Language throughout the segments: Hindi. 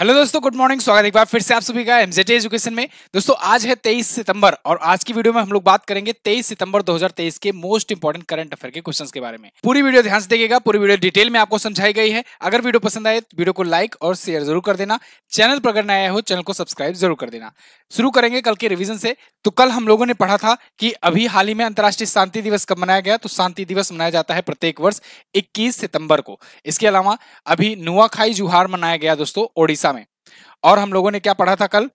हेलो दोस्तों गुड मॉर्निंग स्वागत एक बार फिर से आप सभी का एमजेटी एजुकेशन में दोस्तों आज है 23 सितंबर और आज की वीडियो में हम लोग बात करेंगे 23 सितंबर 2023 के मोस्ट इंपॉर्टेंट करंट अफेयर के क्वेश्चंस के बारे में पूरी वीडियो ध्यान से देखिएगा पूरी वीडियो डिटेल में आपको समझाई गई है अगर वीडियो पसंद आए तो वीडियो को लाइक और शेयर जरूर कर देना चैनल पर अगर नया हो चैनल को सब्सक्राइब जरूर कर देना शुरू करेंगे कल के रिविजन से तो कल हम लोगों ने पढ़ा था कि अभी हाल ही में अंतर्राष्ट्रीय शांति दिवस कब मनाया गया तो शांति दिवस मनाया जाता है प्रत्येक वर्ष इक्कीस सितंबर को इसके अलावा अभी नुआखाई जुहार मनाया गया दोस्तों ओडिशा और हम लोगों ने क्या पढ़ा था कल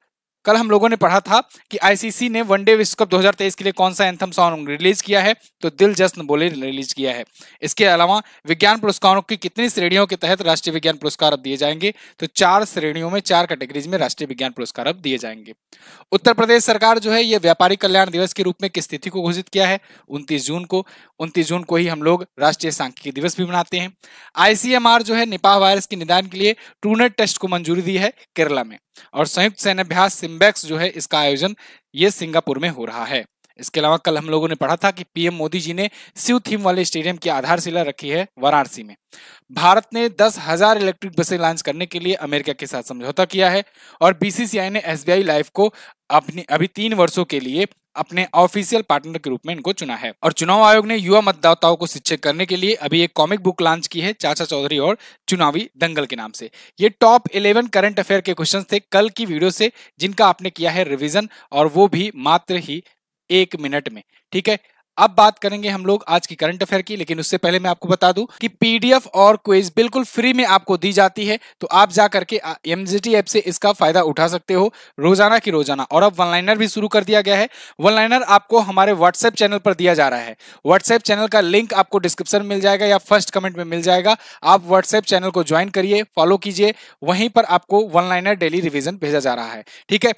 कल हम लोगों ने पढ़ा था कि आईसीसी ने वनडे विश्व कप 2023 के लिए कौन सा एंथम सॉन्ग रिलीज किया है तो दिल जश्न बोले रिलीज किया है इसके अलावा विज्ञान पुरस्कारों की कितनी श्रेणियों के तहत राष्ट्रीय विज्ञान पुरस्कार अब दिए जाएंगे तो चार श्रेणियों में चार कैटेगरीज में राष्ट्रीय विज्ञान पुरस्कार अब दिए जाएंगे उत्तर प्रदेश सरकार जो है ये व्यापारिक कल्याण दिवस के रूप में किस तिथि को घोषित किया है उनतीस जून को उनतीस जून को ही हम लोग राष्ट्रीय सांख्यिकी दिवस भी मनाते हैं आईसीएमआर जो है निपाह वायरस के निदान के लिए ट्रूनेट टेस्ट को मंजूरी दी है केरला में और संयुक्त सैन्य अभ्यास सिम्बैक्स जो है इसका आयोजन ये सिंगापुर में हो रहा है इसके अलावा कल हम लोगों ने पढ़ा था कि पीएम मोदी जी ने शिव थीम वाले स्टेडियम की आधारशिला रखी है वाराणसी में भारत ने दस हजार इलेक्ट्रिक बसें लॉन्च करने के लिए अमेरिका के साथ समझौता किया है और बीसीसीआई ने एसबीआई लाइफ को अपने अभी तीन वर्षों के लिए अपने ऑफिशियल पार्टनर के रूप में इनको चुना है और चुनाव आयोग ने युवा मतदाताओं को शिक्षित करने के लिए अभी एक कॉमिक बुक लॉन्च की है चाचा चौधरी और चुनावी दंगल के नाम से ये टॉप इलेवन करंट अफेयर के क्वेश्चन थे कल की वीडियो से जिनका आपने किया है रिविजन और वो भी मात्र ही एक मिनट में ठीक है अब बात करेंगे हम लोग आज की करंट अफेयर की लेकिन उससे पहले मैं आपको बता दूं कि पीडीएफ और क्वेज बिल्कुल फ्री में आपको दी जाती है तो आप जा करके एमजीटी ऐप से इसका फायदा उठा सकते हो रोजाना की रोजाना और अब वनलाइनर भी शुरू कर दिया गया है वनलाइनर आपको हमारे व्हाट्सएप चैनल पर दिया जा रहा है व्हाट्सएप चैनल का लिंक आपको डिस्क्रिप्शन मिल जाएगा या फर्स्ट कमेंट में मिल जाएगा आप व्हाट्सएप चैनल को ज्वाइन करिए फॉलो कीजिए वहीं पर आपको वनलाइनर डेली रिविजन भेजा जा रहा है ठीक है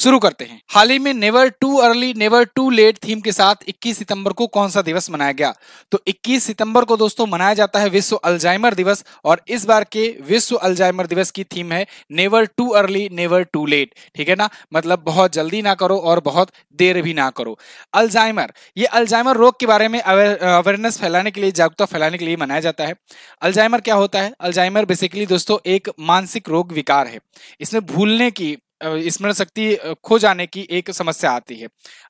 शुरू करते हैं हाल ही में never too early never too late theme के साथ 21 सितंबर को कौन सा दिवस मनाया गया तो 21 सितंबर को दोस्तों मनाया जाता है विश्व अल्जाइमर दिवस और इस बार के विश्व अल्जाइमर दिवस की थीम है never too early never too late ठीक है ना मतलब बहुत जल्दी ना करो और बहुत देर भी ना करो अल्जाइमर ये अल्जाइमर रोग के बारे में अवेयरनेस फैलाने के लिए जागरूकता फैलाने के लिए मनाया जाता है अल्जाइमर क्या होता है अल्जाइमर बेसिकली दोस्तों एक मानसिक रोग विकार है इसमें भूलने की स्मरण शक्ति खो जाने की एक समस्या आती है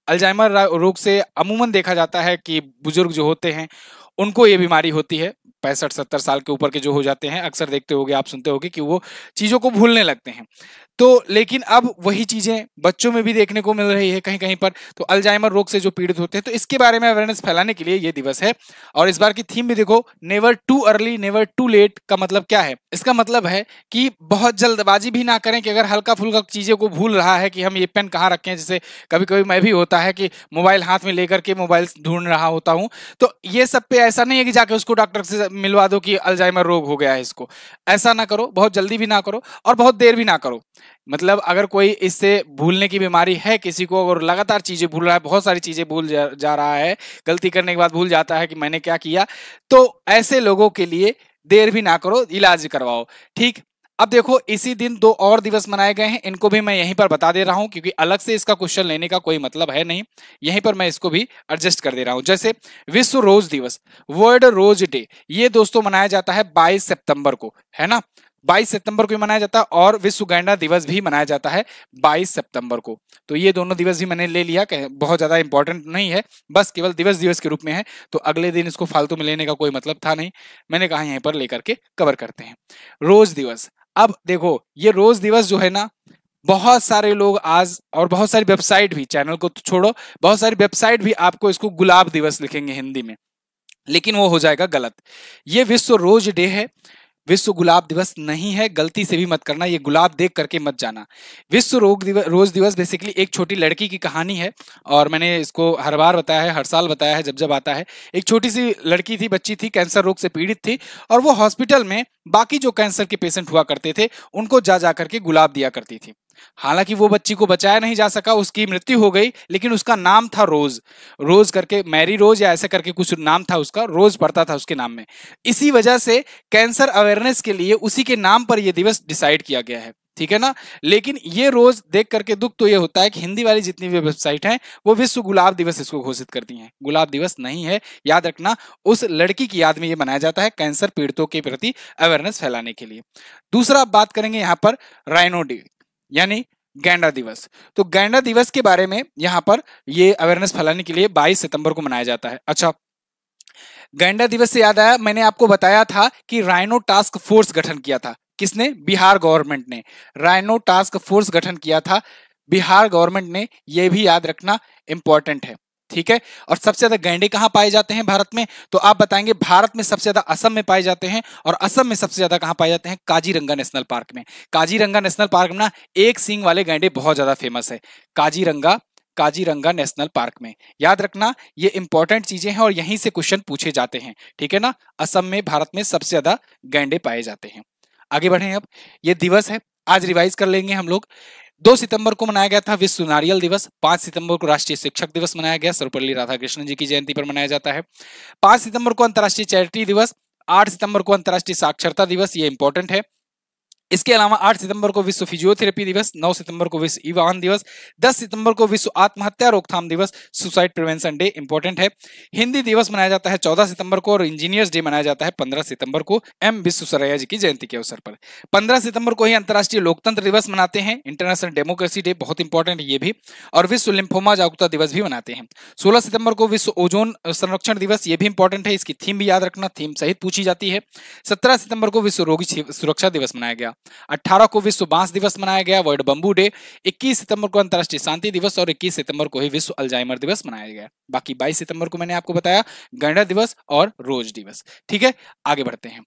अल्जाइमर रोग से अमूमन देखा जाता है कि बुजुर्ग जो होते हैं उनको ये बीमारी होती है पैंसठ सत्तर साल के ऊपर के जो हो जाते हैं अक्सर देखते होगे आप सुनते होगे कि वो चीज़ों को भूलने लगते हैं तो लेकिन अब वही चीजें बच्चों में भी देखने को मिल रही है कहीं कहीं पर तो अल्जाइमर रोग से जो पीड़ित होते हैं तो इसके बारे में अवेयरनेस फैलाने के लिए ये दिवस है और इस बार की थीम भी देखो never too early never too late का मतलब क्या है इसका मतलब है कि बहुत जल्दबाजी भी ना करें कि अगर हल्का फुल्का चीज़ों को भूल रहा है कि हम ये पेन कहाँ रखें जैसे कभी कभी मैं भी होता है कि मोबाइल हाथ में लेकर के मोबाइल ढूंढ रहा होता हूँ तो ये सब पे ऐसा नहीं है कि जाके उसको डॉक्टर से मिलवा दो कि अल्जाइमर रोग हो गया है इसको ऐसा ना करो बहुत जल्दी भी ना करो और बहुत देर भी ना करो मतलब अगर कोई इससे भूलने की बीमारी है किसी को अगर लगातार चीज़ें भूल रहा है बहुत सारी चीज़ें भूल जा, रहा है गलती करने के बाद भूल जाता है कि मैंने क्या किया तो ऐसे लोगों के लिए देर भी ना करो इलाज करवाओ ठीक अब देखो इसी दिन दो और दिवस मनाए गए हैं इनको भी मैं यहीं पर बता दे रहा हूं क्योंकि अलग से इसका क्वेश्चन लेने का कोई मतलब है नहीं यहीं पर मैं इसको भी एडजस्ट कर दे रहा हूं जैसे विश्व रोज दिवस वर्ल्ड रोज डे ये दोस्तों मनाया जाता है 22 सितंबर को है ना 22 सितंबर को भी मनाया जाता है और विश्व गैंडा दिवस भी मनाया जाता है 22 सितंबर को तो ये दोनों दिवस भी मैंने ले लिया बहुत ज्यादा इंपॉर्टेंट नहीं है बस केवल दिवस दिवस के रूप में है तो अगले दिन इसको फालतू में लेने का कोई मतलब था नहीं मैंने कहा यहीं पर लेकर के कवर करते हैं रोज दिवस अब देखो ये रोज दिवस जो है ना बहुत सारे लोग आज और बहुत सारी वेबसाइट भी चैनल को तो छोड़ो बहुत सारी वेबसाइट भी आपको इसको गुलाब दिवस लिखेंगे हिंदी में लेकिन वो हो जाएगा गलत ये विश्व रोज डे है विश्व गुलाब दिवस नहीं है गलती से भी मत करना ये गुलाब देख करके मत जाना विश्व रोग दिवस रोज दिवस बेसिकली एक छोटी लड़की की कहानी है और मैंने इसको हर बार बताया है हर साल बताया है जब जब आता है एक छोटी सी लड़की थी बच्ची थी कैंसर रोग से पीड़ित थी और वो हॉस्पिटल में बाकी जो कैंसर के पेशेंट हुआ करते थे उनको जा जा करके गुलाब दिया करती थी हालांकि वो बच्ची को बचाया नहीं जा सका उसकी मृत्यु हो गई लेकिन उसका नाम था रोज रोज करके मैरी रोज या ऐसे करके कुछ नाम था उसका रोज पड़ता था उसके नाम में इसी वजह से कैंसर अवेयरनेस के लिए उसी के नाम पर यह दिवस डिसाइड किया गया है ठीक है ना लेकिन ये रोज देख करके दुख तो ये होता है कि हिंदी वाली जितनी भी वेबसाइट हैं वो विश्व गुलाब दिवस इसको घोषित करती हैं गुलाब दिवस नहीं है याद रखना उस लड़की की याद में ये मनाया जाता है कैंसर पीड़ितों के प्रति अवेयरनेस फैलाने के लिए दूसरा बात करेंगे यहाँ पर राइनो डे यानी गैंडा दिवस तो गैंडा दिवस के बारे में यहां पर ये अवेयरनेस फैलाने के लिए 22 सितंबर को मनाया जाता है अच्छा गैंडा दिवस से याद आया मैंने आपको बताया था कि राइनो टास्क फोर्स गठन किया था किसने बिहार गवर्नमेंट ने राइनो टास्क फोर्स गठन किया था बिहार गवर्नमेंट ने यह भी याद रखना इंपॉर्टेंट है ठीक है और सबसे ज्यादा गैंडे कहाँ पाए जाते हैं भारत में तो आप बताएंगे भारत में सबसे ज्यादा असम में पाए जाते हैं और असम में सबसे ज्यादा कहाँ पाए जाते हैं काजीरंगा नेशनल पार्क में काजीरंगा नेशनल पार्क में ना एक सिंह वाले गैंडे बहुत ज्यादा फेमस है काजीरंगा काजीरंगा नेशनल पार्क में याद रखना ये इंपॉर्टेंट चीजें हैं और यहीं से क्वेश्चन पूछे जाते हैं ठीक है ना असम में भारत में सबसे ज्यादा गैंडे पाए जाते हैं आगे बढ़े अब ये दिवस है आज रिवाइज कर लेंगे हम लोग दो सितंबर को मनाया गया था विश्व नारियल दिवस पांच सितंबर को राष्ट्रीय शिक्षक दिवस मनाया गया सर्वपल्ली राधाकृष्णन जी की जयंती पर मनाया जाता है पांच सितंबर को अंतर्राष्ट्रीय चैरिटी दिवस आठ सितंबर को अंतर्राष्ट्रीय साक्षरता दिवस ये इंपॉर्टेंट है इसके अलावा 8 सितंबर को विश्व फिजियोथेरेपी दिवस 9 सितंबर को विश्व ईवान दिवस 10 सितंबर को विश्व आत्महत्या रोकथाम दिवस सुसाइड प्रिवेंशन डे इंपॉर्टेंट है हिंदी दिवस मनाया जाता है 14 सितंबर को और इंजीनियर्स डे मनाया जाता है 15 सितंबर को एम विश्व सरैया जी की जयंती के अवसर पर पंद्रह सितंबर को ही अंतर्राष्ट्रीय लोकतंत्र दिवस मनाते हैं इंटरनेशनल डेमोक्रेसी डे बहुत इंपॉर्टेंट ये भी और विश्व लिम्फोमा जागरूकता दिवस भी मनाते हैं सोलह सितंबर को विश्व ओजोन संरक्षण दिवस ये भी इंपॉर्टेंट है इसकी थीम भी याद रखना थीम सहित पूछी जाती है सत्रह सितंबर को विश्व रोगी सुरक्षा दिवस मनाया गया 18 को विश्व बांस दिवस मनाया गया वर्ल्ड बंबू डे 21 सितंबर को अंतर्राष्ट्रीय शांति दिवस और 21 सितंबर को ही विश्व अल्जाइमर दिवस मनाया गया बाकी 22 सितंबर को मैंने आपको बताया गणा दिवस और रोज दिवस ठीक है आगे बढ़ते हैं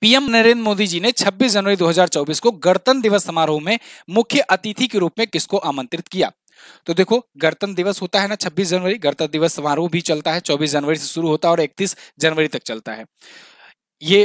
पीएम नरेंद्र मोदी जी ने 26 जनवरी 2024 को गणतंत्र दिवस समारोह में मुख्य अतिथि के रूप में किसको आमंत्रित किया तो देखो गणतंत्र दिवस होता है ना 26 जनवरी गणतंत्र दिवस समारोह भी चलता है 24 जनवरी से शुरू होता है और 31 जनवरी तक चलता है ये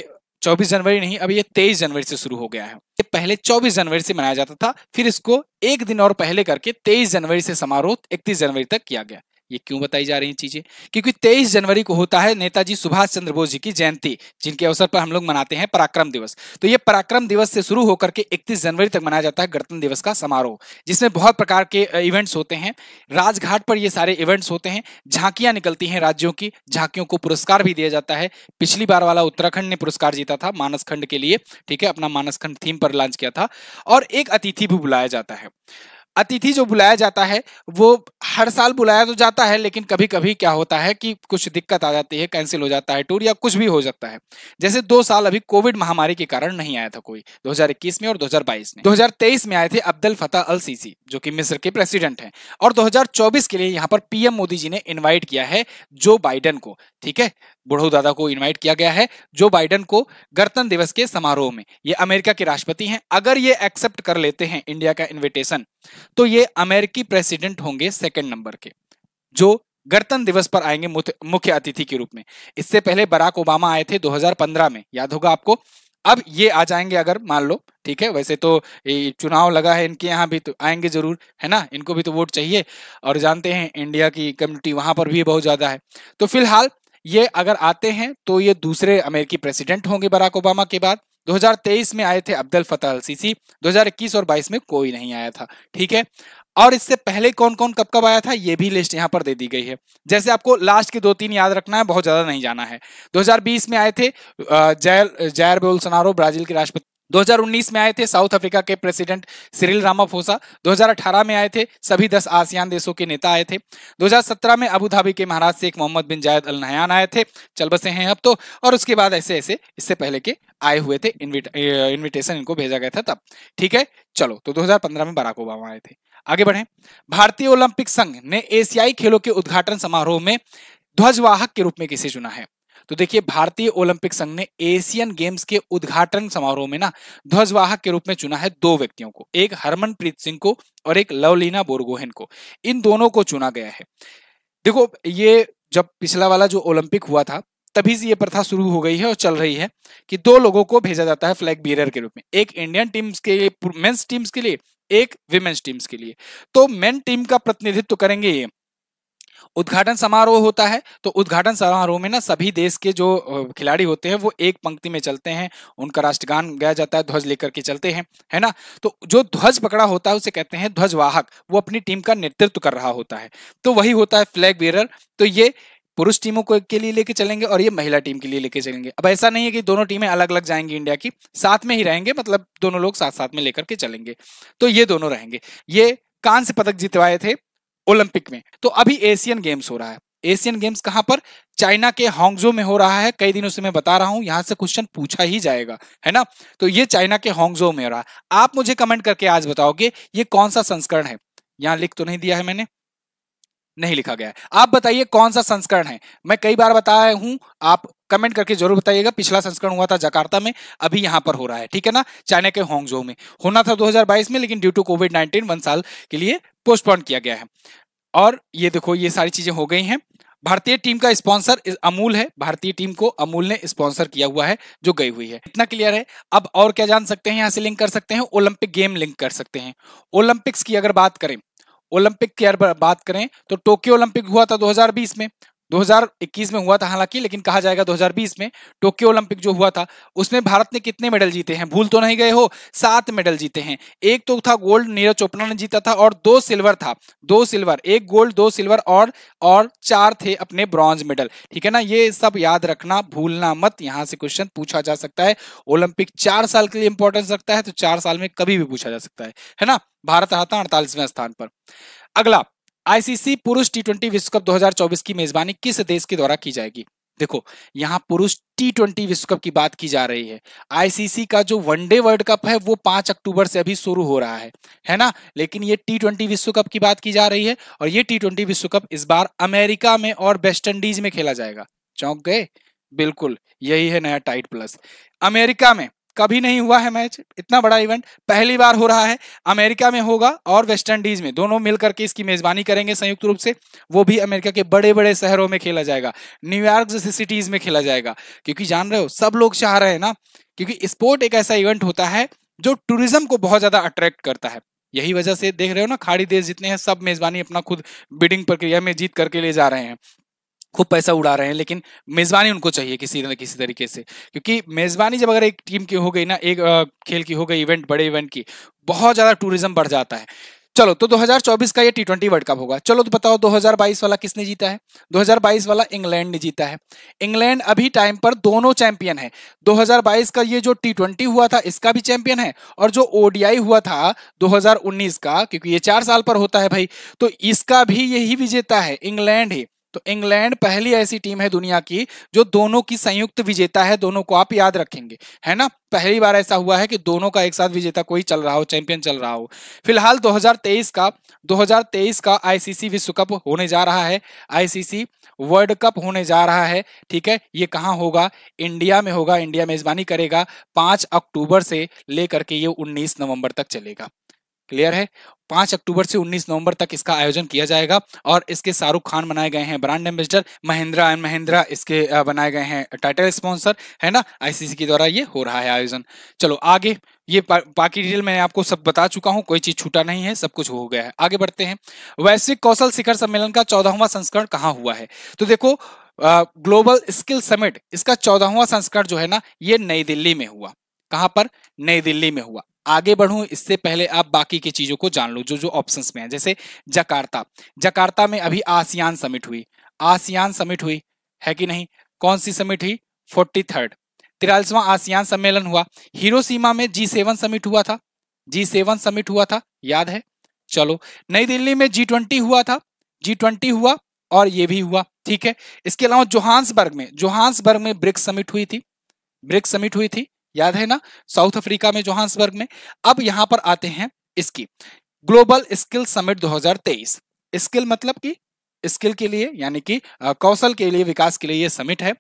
चौबीस जनवरी नहीं अब ये तेईस जनवरी से शुरू हो गया है ये पहले चौबीस जनवरी से मनाया जाता था फिर इसको एक दिन और पहले करके तेईस जनवरी से समारोह इकतीस जनवरी तक किया गया ये क्यों बताई जा रही चीजें क्योंकि 23 जनवरी को होता है नेताजी सुभाष चंद्र बोस जी की जयंती जिनके अवसर पर हम लोग मनाते हैं पराक्रम दिवस तो ये पराक्रम दिवस से शुरू होकर के 31 जनवरी तक मनाया जाता है गणतंत्र दिवस का समारोह जिसमें बहुत प्रकार के इवेंट्स होते हैं राजघाट पर ये सारे इवेंट्स होते हैं झांकियां निकलती हैं राज्यों की झांकियों को पुरस्कार भी दिया जाता है पिछली बार वाला उत्तराखंड ने पुरस्कार जीता था मानसखंड के लिए ठीक है अपना मानसखंड थीम पर लॉन्च किया था और एक अतिथि भी बुलाया जाता है अतिथि जो बुलाया जाता है वो हर साल बुलाया तो जाता है लेकिन कभी कभी क्या होता है कि कुछ दिक्कत आ जाती है कैंसिल हो जाता है टूर या कुछ भी हो सकता है जैसे दो साल अभी कोविड महामारी के कारण नहीं आया था कोई 2021 में और 2022 में 2023 में आए थे अब्दुल फतेह अल सीसी जो कि मिस्र के प्रेसिडेंट है और दो के लिए यहाँ पर पीएम मोदी जी ने इन्वाइट किया है जो बाइडन को ठीक है बुढ़ो दादा को इनवाइट किया गया है जो बाइडन को गणतंत्र दिवस के समारोह में ये अमेरिका के राष्ट्रपति हैं अगर ये एक्सेप्ट कर लेते हैं इंडिया का इन्विटेशन तो ये अमेरिकी प्रेसिडेंट होंगे सेकेंड नंबर के जो गणतंत्र दिवस पर आएंगे मुख्य अतिथि के रूप में इससे पहले बराक ओबामा आए थे दो में याद होगा आपको अब ये आ जाएंगे अगर मान लो ठीक है वैसे तो चुनाव लगा है इनके यहाँ भी तो आएंगे जरूर है ना इनको भी तो वोट चाहिए और जानते हैं इंडिया की कम्युनिटी वहां पर भी बहुत ज्यादा है तो फिलहाल ये अगर आते हैं तो ये दूसरे अमेरिकी प्रेसिडेंट होंगे बराक ओबामा के बाद 2023 में आए थे अब्दुल फतेह अल सीसी 2021 और 22 में कोई नहीं आया था ठीक है और इससे पहले कौन कौन कब कब आया था ये भी लिस्ट यहाँ पर दे दी गई है जैसे आपको लास्ट के दो तीन याद रखना है बहुत ज्यादा नहीं जाना है 2020 में आए थे जैर जायर बोलसनारो ब्राजील के राष्ट्रपति 2019 में आए थे साउथ अफ्रीका के प्रेसिडेंट सिरिल रामाफोसा 2018 में आए थे सभी 10 आसियान देशों के नेता आए थे 2017 में अबू धाबी के महाराज शेख मोहम्मद बिन जायद अल नहयान आए थे चल बसे हैं अब तो और उसके बाद ऐसे ऐसे इससे पहले के आए हुए थे इन्विट, इन्विटेशन इनको भेजा गया था तब ठीक है चलो तो दो में बराक ओबामा आए थे आगे बढ़े भारतीय ओलंपिक संघ ने एशियाई खेलों के उद्घाटन समारोह में ध्वजवाहक के रूप में किसे चुना है तो देखिए भारतीय ओलंपिक संघ ने एशियन गेम्स के उद्घाटन समारोह में ना ध्वजवाहक के रूप में चुना है दो व्यक्तियों को एक हरमनप्रीत सिंह को और एक लवलीना बोरगोहेन को इन दोनों को चुना गया है देखो ये जब पिछला वाला जो ओलंपिक हुआ था तभी से ये प्रथा शुरू हो गई है और चल रही है कि दो लोगों को भेजा जाता है फ्लैग बियर के रूप में एक इंडियन टीम्स के लिए मेंस टीम्स के लिए एक विमेन्स टीम्स के लिए तो मेन टीम का प्रतिनिधित्व करेंगे ये उद्घाटन समारोह होता है तो उद्घाटन समारोह में ना सभी देश के जो खिलाड़ी होते हैं वो एक पंक्ति में चलते हैं उनका राष्ट्रगान गाया जाता है ध्वज लेकर के चलते हैं है ना तो जो ध्वज पकड़ा होता है उसे कहते हैं ध्वजवाहक वो अपनी टीम का नेतृत्व कर रहा होता है तो वही होता है फ्लैग बेरर तो ये पुरुष टीमों को के लिए लेके चलेंगे और ये महिला टीम के लिए लेके चलेंगे अब ऐसा नहीं है कि दोनों टीमें अलग अलग जाएंगी इंडिया की साथ में ही रहेंगे मतलब दोनों लोग साथ साथ में लेकर के चलेंगे तो ये दोनों रहेंगे ये कांस्य पदक जितवाए थे ओलंपिक में तो अभी एशियन गेम्स हो रहा है एशियन गेम्स कहां पर चाइना के होंगजो में हो रहा है कई दिनों से मैं बता रहा हूं यहां से क्वेश्चन पूछा ही जाएगा है ना तो ये चाइना के होंगजो में हो रहा है आप मुझे कमेंट करके आज बताओगे ये कौन सा संस्करण है यहां लिख तो नहीं दिया है मैंने नहीं लिखा गया है आप बताइए कौन सा संस्करण है मैं कई बार बताया हूं आप कमेंट करके जरूर बताइएगा पिछला संस्करण हुआ था जकार्ता में अभी यहां पर हो रहा है ठीक है ना चाइना के होंगजो में होना था 2022 में लेकिन ड्यू टू कोविड 19 वन साल के लिए पोस्टपोन किया गया है और ये देखो ये सारी चीजें हो गई हैं भारतीय टीम का स्पॉन्सर अमूल है भारतीय टीम को अमूल ने स्पॉन्सर किया हुआ है जो गई हुई है इतना क्लियर है अब और क्या जान सकते हैं यहाँ से लिंक कर सकते हैं ओलंपिक गेम लिंक कर सकते हैं ओलंपिक्स की अगर बात करें ओलंपिक की अगर बात करें तो टोक्यो ओलंपिक हुआ था 2020 में 2021 में हुआ था हालांकि लेकिन कहा जाएगा 2020 में टोक्यो ओलंपिक जो हुआ था उसमें भारत ने कितने मेडल जीते हैं भूल तो नहीं गए हो सात मेडल जीते हैं एक तो था गोल्ड नीरज चोपड़ा ने जीता था और दो सिल्वर था दो सिल्वर एक गोल्ड दो सिल्वर और और चार थे अपने ब्रॉन्ज मेडल ठीक है ना ये सब याद रखना भूलना मत यहाँ से क्वेश्चन पूछा जा सकता है ओलंपिक चार साल के लिए इंपॉर्टेंस रखता है तो चार साल में कभी भी पूछा जा सकता है है ना भारत रहा था अड़तालीसवें स्थान पर अगला आईसीसी पुरुष टी ट्वेंटी विश्व कप 2024 की मेजबानी किस देश के द्वारा की जाएगी देखो यहाँ पुरुष टी ट्वेंटी विश्व कप की बात की जा रही है आईसीसी का जो वनडे वर्ल्ड कप है वो पांच अक्टूबर से अभी शुरू हो रहा है है ना लेकिन ये टी ट्वेंटी विश्व कप की बात की जा रही है और ये टी ट्वेंटी विश्व कप इस बार अमेरिका में और वेस्ट इंडीज में खेला जाएगा चौंक गए बिल्कुल यही है नया टाइट प्लस अमेरिका में कभी नहीं हुआ है मैच इतना बड़ा इवेंट पहली बार हो रहा है अमेरिका में होगा और वेस्ट इंडीज में दोनों मिलकर के इसकी मेजबानी करेंगे संयुक्त रूप से वो भी अमेरिका के बड़े बड़े शहरों में खेला जाएगा न्यूयॉर्क जैसे सिटीज में खेला जाएगा क्योंकि जान रहे हो सब लोग चाह रहे हैं ना क्योंकि स्पोर्ट एक ऐसा इवेंट होता है जो टूरिज्म को बहुत ज्यादा अट्रैक्ट करता है यही वजह से देख रहे हो ना खाड़ी देश जितने हैं सब मेजबानी अपना खुद बिडिंग प्रक्रिया में जीत करके ले जा रहे हैं खूब पैसा उड़ा रहे हैं लेकिन मेज़बानी उनको चाहिए किसी न किसी तरीके से क्योंकि मेज़बानी जब अगर एक टीम की हो गई ना एक खेल की हो गई इवेंट बड़े इवेंट की बहुत ज़्यादा टूरिज्म बढ़ जाता है चलो तो 2024 का ये टी ट्वेंटी वर्ल्ड कप होगा चलो तो बताओ 2022 वाला किसने जीता है 2022 वाला इंग्लैंड ने जीता है इंग्लैंड अभी टाइम पर दोनों चैंपियन है 2022 का ये जो टी ट्वेंटी हुआ था इसका भी चैंपियन है और जो ओडीआई हुआ था 2019 का क्योंकि ये चार साल पर होता है भाई तो इसका भी यही विजेता है इंग्लैंड ही तो इंग्लैंड पहली ऐसी टीम है दुनिया की जो दोनों की संयुक्त विजेता है दोनों को आप याद रखेंगे है ना पहली बार ऐसा हुआ है कि दोनों का एक साथ विजेता कोई चल रहा हो चैंपियन चल रहा हो फिलहाल 2023 का 2023 का आईसीसी विश्व कप होने जा रहा है आईसीसी वर्ल्ड कप होने जा रहा है ठीक है ये कहाँ होगा इंडिया में होगा इंडिया मेजबानी करेगा पांच अक्टूबर से लेकर के ये उन्नीस नवंबर तक चलेगा क्लियर है पांच अक्टूबर से उन्नीस नवंबर तक इसका आयोजन किया जाएगा और इसके शाहरुख खान बनाए गए हैं brand ambassador Mahindra and Mahindra इसके बनाए गए हैं टाइटल स्पॉन्सर है ना आईसीसी के द्वारा ये हो रहा है आयोजन चलो आगे ये बाकी डिटेल मैंने आपको सब बता चुका हूँ कोई चीज छूटा नहीं है सब कुछ हो गया है आगे बढ़ते हैं वैश्विक कौशल शिखर सम्मेलन का चौदहवा संस्करण कहाँ हुआ है तो देखो ग्लोबल स्किल समिट इसका चौदहवा संस्करण जो है ना ये नई दिल्ली में हुआ कहां पर नई दिल्ली में हुआ आगे बढ़ूं इससे पहले आप बाकी की चीजों को जान लो जो जो ऑप्शन में है जैसे जकार्ता जकार्ता में अभी आसियान समिट हुई आसियान समिट हुई है कि नहीं कौन सी समिट हुई फोर्टी थर्ड आसियान सम्मेलन हुआ हिरोसीमा में जी सेवन समिट हुआ था जी सेवन समिट हुआ था याद है चलो नई दिल्ली में जी ट्वेंटी हुआ था जी ट्वेंटी हुआ और ये भी हुआ ठीक है इसके अलावा जोहान्सबर्ग में जोहान्सबर्ग में ब्रिक्स समिट हुई थी ब्रिक्स समिट हुई थी याद है ना साउथ अफ्रीका में जोहान्सबर्ग में अब यहां पर आते हैं इसकी ग्लोबल स्किल समिट 2023 स्किल मतलब कि स्किल के लिए यानी कि कौशल के लिए विकास के लिए ये समिट है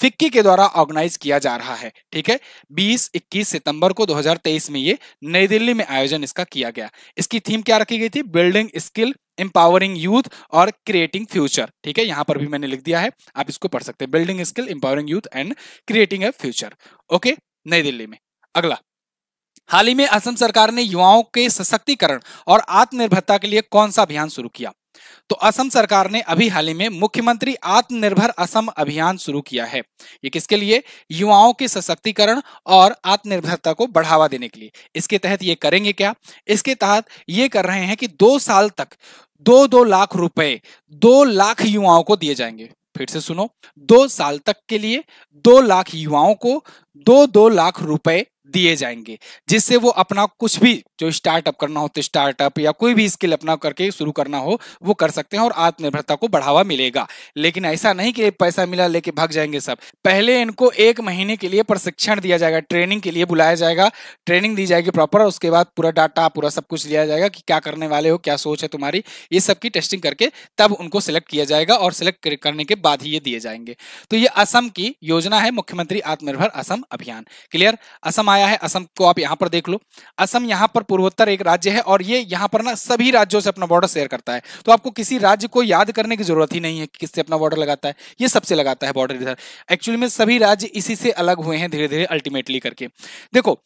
फिक्की के द्वारा ऑर्गेनाइज किया जा रहा है ठीक है 20-21 सितंबर को 2023 में ये नई दिल्ली में आयोजन इसका किया गया इसकी थीम क्या रखी गई थी बिल्डिंग स्किल एम्पावरिंग यूथ और क्रिएटिंग फ्यूचर ठीक है यहां पर भी मैंने लिख दिया है आप इसको पढ़ सकते हैं building skill empowering youth and creating a future okay New Delhi में अगला हाल ही में असम सरकार ने युवाओं के सशक्तिकरण और आत्मनिर्भरता के लिए कौन सा अभियान शुरू किया तो असम सरकार ने अभी हाल ही में मुख्यमंत्री आत्मनिर्भर असम अभियान शुरू किया है ये किसके लिए युवाओं के सशक्तिकरण और आत्मनिर्भरता को बढ़ावा देने के लिए इसके तहत ये करेंगे क्या इसके तहत ये कर रहे हैं कि दो साल तक दो दो लाख रुपए दो लाख युवाओं को दिए जाएंगे फिर से सुनो दो साल तक के लिए दो लाख युवाओं को दो दो लाख रुपए दिए जाएंगे जिससे वो अपना कुछ भी जो स्टार्टअप करना हो तो स्टार्टअप या कोई भी स्किल अपना करके शुरू करना हो वो कर सकते हैं और आत्मनिर्भरता को बढ़ावा मिलेगा लेकिन ऐसा नहीं कि पैसा मिला लेके भाग जाएंगे सब पहले इनको एक महीने के लिए प्रशिक्षण दिया जाएगा ट्रेनिंग के लिए बुलाया जाएगा ट्रेनिंग दी जाएगी प्रॉपर उसके बाद पूरा डाटा पूरा सब कुछ लिया जाएगा कि क्या करने वाले हो क्या सोच है तुम्हारी ये सब की टेस्टिंग करके तब उनको सिलेक्ट किया जाएगा और सिलेक्ट करने के बाद ही ये दिए जाएंगे तो ये असम की योजना है मुख्यमंत्री आत्मनिर्भर असम अभियान क्लियर असम आया है असम को आप यहाँ पर देख लो असम यहाँ पर पूर्वोत्तर एक राज्य है और ये यहाँ पर ना सभी राज्यों से अपना बॉर्डर शेयर करता है तो आपको किसी राज्य को याद करने की जरूरत ही नहीं है कि किससे अपना बॉर्डर लगाता है ये सबसे लगाता है बॉर्डर इधर एक्चुअली में सभी राज्य इसी से अलग हुए हैं धीरे धीरे अल्टीमेटली करके देखो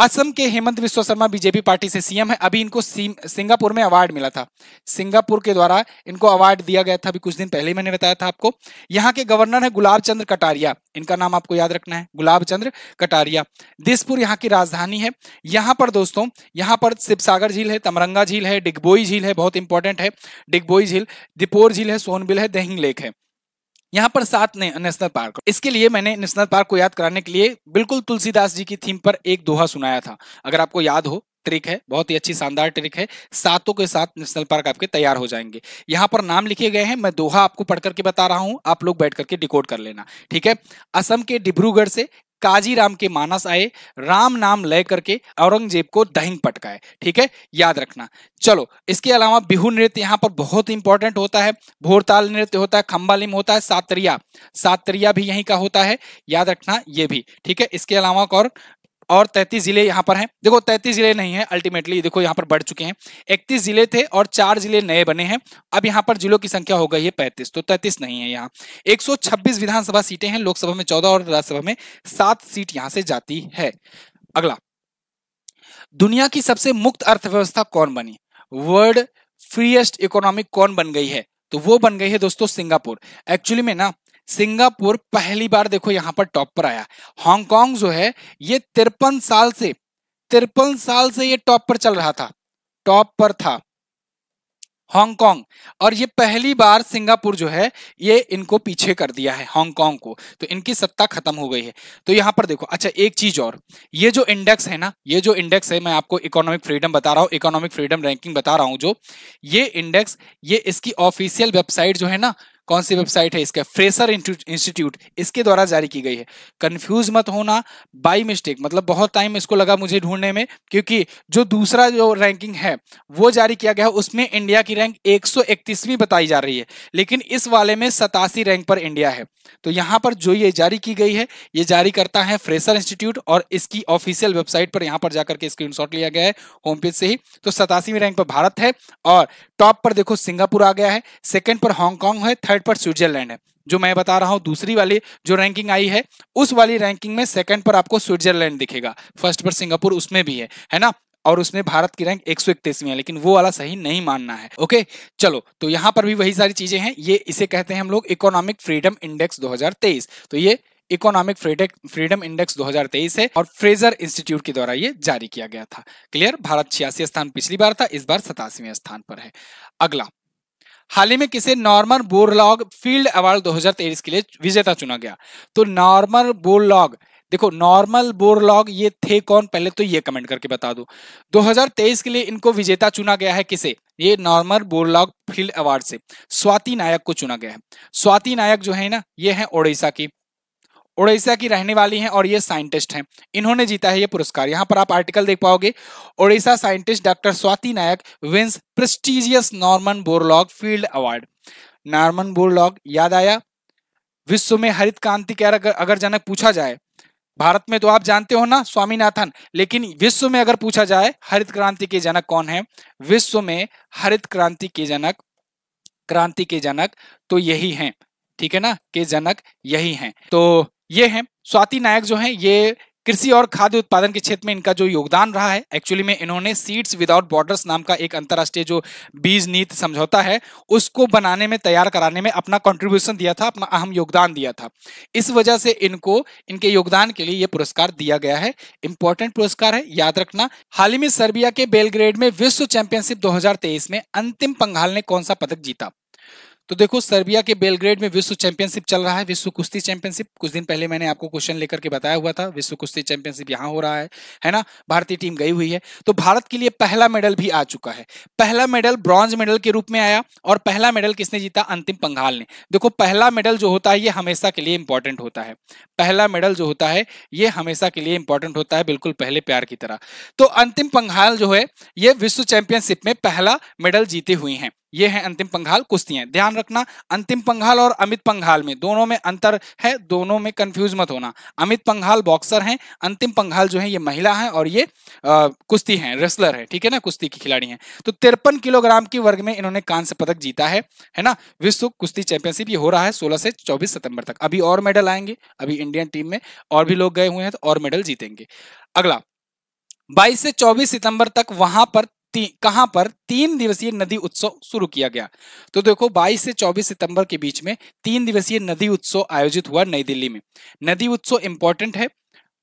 असम के हेमंत विश्व शर्मा बीजेपी पार्टी से सीएम है अभी इनको सिंगापुर में अवार्ड मिला था सिंगापुर के द्वारा इनको अवार्ड दिया गया था अभी कुछ दिन पहले मैंने बताया था आपको यहाँ के गवर्नर है गुलाब चंद्र कटारिया इनका नाम आपको याद रखना है गुलाब चंद्र कटारिया दिसपुर यहाँ की राजधानी है यहाँ पर दोस्तों यहाँ पर शिवसागर झील है तमरंगा झील है डिगबोई झील है बहुत इंपॉर्टेंट है डिगबोई झील दिपोर झील है सोनबिल है दहिंग लेक है यहाँ पर सात नेशनल पार्क इसके लिए मैंने नेशनल पार्क को याद कराने के लिए बिल्कुल तुलसीदास जी की थीम पर एक दोहा सुनाया था अगर आपको याद हो ट्रिक है बहुत ही अच्छी शानदार ट्रिक है सातों के साथ नेशनल पार्क आपके तैयार हो जाएंगे यहाँ पर नाम लिखे गए हैं मैं दोहा आपको पढ़ करके बता रहा हूँ आप लोग बैठ करके डिकोड कर लेना ठीक है असम के डिब्रूगढ़ से काजी राम के मानस आए राम नाम लय करके औरंगजेब को दहिंग पटकाए ठीक है याद रखना चलो इसके अलावा बिहू नृत्य यहाँ पर बहुत इंपॉर्टेंट होता है भोरताल नृत्य होता है खम्बालिम होता है सातरिया सातरिया भी यहीं का होता है याद रखना ये भी ठीक है इसके अलावा और और तैतीस जिले यहाँ पर हैं देखो तैतीस जिले नहीं है अल्टीमेटली देखो यहाँ पर बढ़ चुके हैं इकतीस जिले थे और चार जिले नए बने हैं अब यहाँ पर जिलों की संख्या हो गई है पैंतीस तो तैतीस नहीं है यहाँ एक विधानसभा सीटें हैं लोकसभा में चौदह और राज्यसभा में सात सीट यहाँ से जाती है अगला दुनिया की सबसे मुक्त अर्थव्यवस्था कौन बनी वर्ल्ड फ्रीएस्ट इकोनॉमिक कौन बन गई है तो वो बन गई है दोस्तों सिंगापुर एक्चुअली में ना सिंगापुर पहली बार देखो यहां पर टॉप पर आया हांगकांग जो है ये तिरपन साल से तिरपन साल से ये टॉप पर चल रहा था टॉप पर था हांगकांग और ये पहली बार सिंगापुर जो है ये इनको पीछे कर दिया है हांगकांग को तो इनकी सत्ता खत्म हो गई है तो यहाँ पर देखो अच्छा एक चीज और ये जो इंडेक्स है ना ये जो इंडेक्स है मैं आपको इकोनॉमिक फ्रीडम बता रहा हूँ इकोनॉमिक फ्रीडम रैंकिंग बता रहा हूँ जो ये इंडेक्स ये इसकी ऑफिशियल वेबसाइट जो है ना कौन सी वेबसाइट है इसका फ्रेशर इंस्टीट्यूट इसके द्वारा जारी की गई है कंफ्यूज मत होना बाई मिस्टेक मतलब बहुत टाइम इसको लगा मुझे ढूंढने में क्योंकि जो दूसरा जो रैंकिंग है वो जारी किया गया है उसमें इंडिया की रैंक एक बताई जा रही है लेकिन इस वाले में सतासी रैंक पर इंडिया है तो यहाँ पर जो ये जारी की गई है ये जारी करता है फ्रेशर इंस्टीट्यूट और इसकी ऑफिशियल वेबसाइट पर यहाँ पर जाकर के स्क्रीन लिया गया है होम पेज से ही तो सतासीवीं रैंक पर भारत है और टॉप पर देखो सिंगापुर आ गया है सेकंड पर हांगकांग है थर्ड पर स्विट्जरलैंड है जो मैं बता रहा हूं दूसरी वाली जो रैंकिंग आई है उस वाली रैंकिंग में सेकंड पर आपको स्विट्जरलैंड दिखेगा फर्स्ट पर सिंगापुर उसमें भी है है ना और उसमें भारत की रैंक एक सौ इकतीसवीं है लेकिन वो वाला सही नहीं मानना है ओके चलो तो यहाँ पर भी वही सारी चीजें हैं ये इसे कहते हैं हम लोग इकोनॉमिक फ्रीडम इंडेक्स 2023 तो ये इकोनॉमिक फ्रीडम इंडेक्स 2023 है और फ्रेजर इंस्टीट्यूट के द्वारा ये जारी किया गया था क्लियर भारत छियासी स्थान पिछली बार था इस बार सतासीवें स्थान पर है अगला हाल ही में किसे नॉर्मन बोरलॉग फील्ड अवार्ड 2023 के लिए विजेता चुना गया तो नॉर्मल बोरलॉग देखो नॉर्मल बोरलॉग ये थे कौन पहले तो ये कमेंट करके बता दो 2023 के लिए इनको विजेता चुना गया है किसे ये नॉर्मल बोरलॉग फील्ड अवार्ड से स्वाति नायक को चुना गया है स्वाति नायक जो है ना ये है ओडिशा की ओडिशा की रहने वाली हैं और ये साइंटिस्ट हैं इन्होंने जीता है ये पुरस्कार यहाँ पर आप आर्टिकल देख पाओगे Odisha scientist doctor Swati Nayak wins prestigious Norman Borlaug field award Norman Borlaug याद आया विश्व में हरित क्रांति के अगर, अगर जनक पूछा जाए भारत में तो आप जानते हो ना स्वामीनाथन लेकिन विश्व में अगर पूछा जाए हरित क्रांति के जनक कौन है विश्व में हरित क्रांति के जनक क्रांति के जनक तो यही हैं ठीक है ना के जनक यही हैं तो ये हैं स्वाति नायक जो हैं ये कृषि और खाद्य उत्पादन के क्षेत्र में इनका जो योगदान रहा है एक्चुअली में इन्होंने सीड्स विदाउट बॉर्डर्स नाम का एक अंतर्राष्ट्रीय जो बीज नीति समझौता है उसको बनाने में तैयार कराने में अपना कंट्रीब्यूशन दिया था अपना अहम योगदान दिया था इस वजह से इनको इनके योगदान के लिए ये पुरस्कार दिया गया है इंपॉर्टेंट पुरस्कार है याद रखना हाल ही में सर्बिया के बेलग्रेड में विश्व चैंपियनशिप दो में अंतिम पंघाल ने कौन सा पदक जीता तो देखो सर्बिया के बेलग्रेड में विश्व चैंपियनशिप चल रहा है विश्व कुश्ती चैंपियनशिप कुछ दिन पहले मैंने आपको क्वेश्चन लेकर के बताया हुआ था विश्व कुश्ती चैंपियनशिप यहाँ हो रहा है है ना भारतीय टीम गई हुई है तो भारत के लिए पहला मेडल भी आ चुका है पहला मेडल ब्रॉन्ज मेडल के रूप में आया और पहला मेडल किसने जीता अंतिम पंघाल ने देखो पहला मेडल जो होता है ये हमेशा के लिए इंपॉर्टेंट होता है पहला मेडल जो होता है ये हमेशा के लिए इंपॉर्टेंट होता है बिल्कुल पहले प्यार की तरह तो अंतिम पंघाल जो है ये विश्व चैंपियनशिप में पहला मेडल जीते हुए हैं ये है अंतिम पंघाल कुश्तियां ध्यान रखना अंतिम पंघाल और अमित पंघाल में दोनों में अंतर है दोनों में कंफ्यूज मत होना अमित पंघाल बॉक्सर हैं अंतिम पंघाल जो है ये महिला है और ये कुश्ती है रेसलर है ठीक है ना कुश्ती की खिलाड़ी हैं तो तिरपन किलोग्राम की वर्ग में इन्होंने कांस्य पदक जीता है है ना विश्व कुश्ती चैंपियनशिप ये हो रहा है सोलह से चौबीस सितंबर तक अभी और मेडल आएंगे अभी इंडियन टीम में और भी लोग गए हुए हैं तो और मेडल जीतेंगे अगला 22 से 24 सितंबर तक वहां पर कहां पर तीन दिवसीय नदी उत्सव शुरू किया गया तो देखो 22 से 24 सितंबर के बीच में तीन दिवसीय नदी उत्सव आयोजित हुआ नई दिल्ली में नदी उत्सव इंपॉर्टेंट है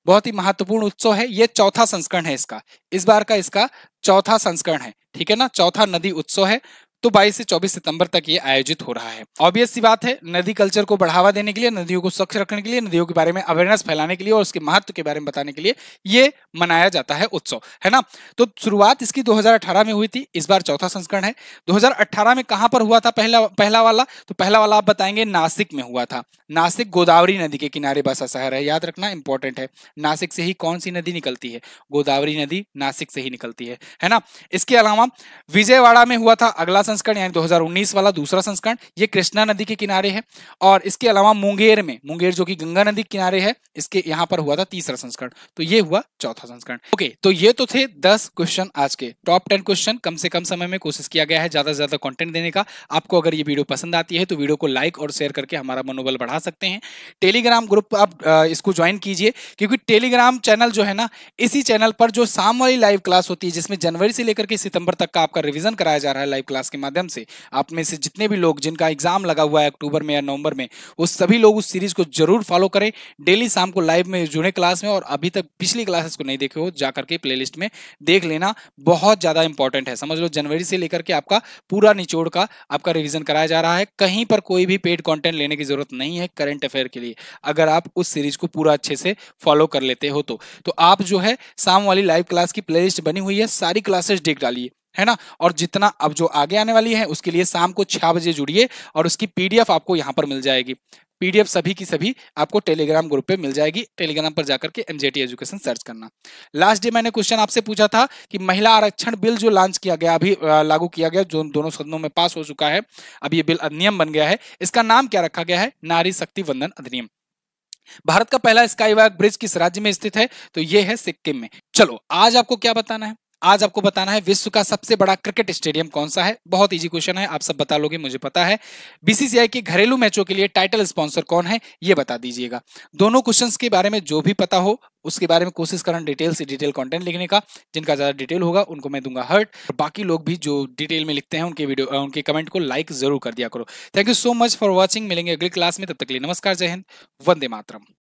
बहुत ही महत्वपूर्ण उत्सव है यह चौथा संस्करण है इसका इस बार का इसका चौथा संस्करण है ठीक है ना चौथा नदी उत्सव है तो 22 से 24 सितंबर तक ये आयोजित हो रहा है ऑब्वियस सी बात है नदी कल्चर को बढ़ावा देने के लिए नदियों को स्वच्छ रखने के लिए नदियों के बारे में अवेयरनेस फैलाने के लिए और उसके महत्व के बारे में बताने के लिए ये मनाया जाता है उत्सव है ना तो शुरुआत इसकी 2018 में हुई थी इस बार चौथा संस्करण है दो में कहां पर हुआ था पहला पहला वाला तो पहला वाला आप बताएंगे नासिक में हुआ था नासिक गोदावरी नदी के किनारे बसा शहर है याद रखना इंपॉर्टेंट है नासिक से ही कौन सी नदी निकलती है गोदावरी नदी नासिक से ही निकलती है है ना इसके अलावा विजयवाड़ा में हुआ था अगला संस्करण यानी 2019 वाला दूसरा संस्करण ये कृष्णा नदी के किनारे है और इसके अलावा मुंगेर में मुंगेर जो कि गंगा नदी के किनारे है इसके यहाँ पर हुआ था तीसरा संस्करण तो ये हुआ चौथा संस्करण ओके तो ये तो थे दस क्वेश्चन आज के टॉप टेन क्वेश्चन कम से कम समय में कोशिश किया गया है ज्यादा से ज्यादा कॉन्टेंट देने का आपको अगर ये वीडियो पसंद आती है तो वीडियो को लाइक और शेयर करके हमारा मनोबल बढ़ा सकते हैं टेलीग्राम ग्रुप आप इसको ज्वाइन कीजिए क्योंकि टेलीग्राम चैनल जो है ना इसी चैनल पर जो शाम वाली लाइव क्लास होती है जिसमें जनवरी से लेकर के सितंबर तक का आपका रिविजन कराया जा रहा है लाइव क्लास के के माध्यम से आप में से जितने भी लोग जिनका एग्जाम लगा हुआ है अक्टूबर में या नवंबर में वो सभी लोग उस सीरीज को जरूर फॉलो करें डेली शाम को लाइव में जुड़े क्लास में और अभी तक पिछली क्लासेस को नहीं देखे हो जाकर के प्ले में देख लेना बहुत ज्यादा इंपॉर्टेंट है समझ लो जनवरी से लेकर के आपका पूरा निचोड़ का आपका रिविजन कराया जा रहा है कहीं पर कोई भी पेड कॉन्टेंट लेने की जरूरत नहीं है करेंट अफेयर के लिए अगर आप उस सीरीज को पूरा अच्छे से फॉलो कर लेते हो तो, तो आप जो है शाम वाली लाइव क्लास की प्लेलिस्ट बनी हुई है सारी क्लासेस देख डालिए है ना और जितना अब जो आगे आने वाली है उसके लिए शाम को छह बजे जुड़िए और उसकी पीडीएफ आपको यहाँ पर मिल जाएगी पीडीएफ सभी की सभी आपको टेलीग्राम ग्रुप पे मिल जाएगी टेलीग्राम पर जाकर के एमजेटी एजुकेशन सर्च करना लास्ट डे मैंने क्वेश्चन आपसे पूछा था कि महिला आरक्षण बिल जो लॉन्च किया गया अभी लागू किया गया जो दोनों सदनों में पास हो चुका है अब ये बिल अधिनियम बन गया है इसका नाम क्या रखा गया है नारी शक्ति वंदन अधिनियम भारत का पहला स्काई ब्रिज किस राज्य में स्थित है तो ये है सिक्किम में चलो आज आपको क्या बताना है आज आपको बताना है विश्व का सबसे बड़ा क्रिकेट स्टेडियम कौन सा है बहुत इजी क्वेश्चन है आप सब बता लोगे मुझे पता है बीसीसीआई के घरेलू मैचों के लिए टाइटल स्पॉन्सर कौन है ये बता दीजिएगा दोनों क्वेश्चंस के बारे में जो भी पता हो उसके बारे में कोशिश करना डिटेल से डिटेल कंटेंट लिखने का जिनका ज्यादा डिटेल होगा उनको मैं दूंगा हर्ट और बाकी लोग भी जो डिटेल में लिखते हैं उनके वीडियो उनके कमेंट को लाइक जरूर कर दिया करो thank you so much for watching मिलेंगे अगली क्लास में तब तक लिए नमस्कार जय हिंद वंदे मातरम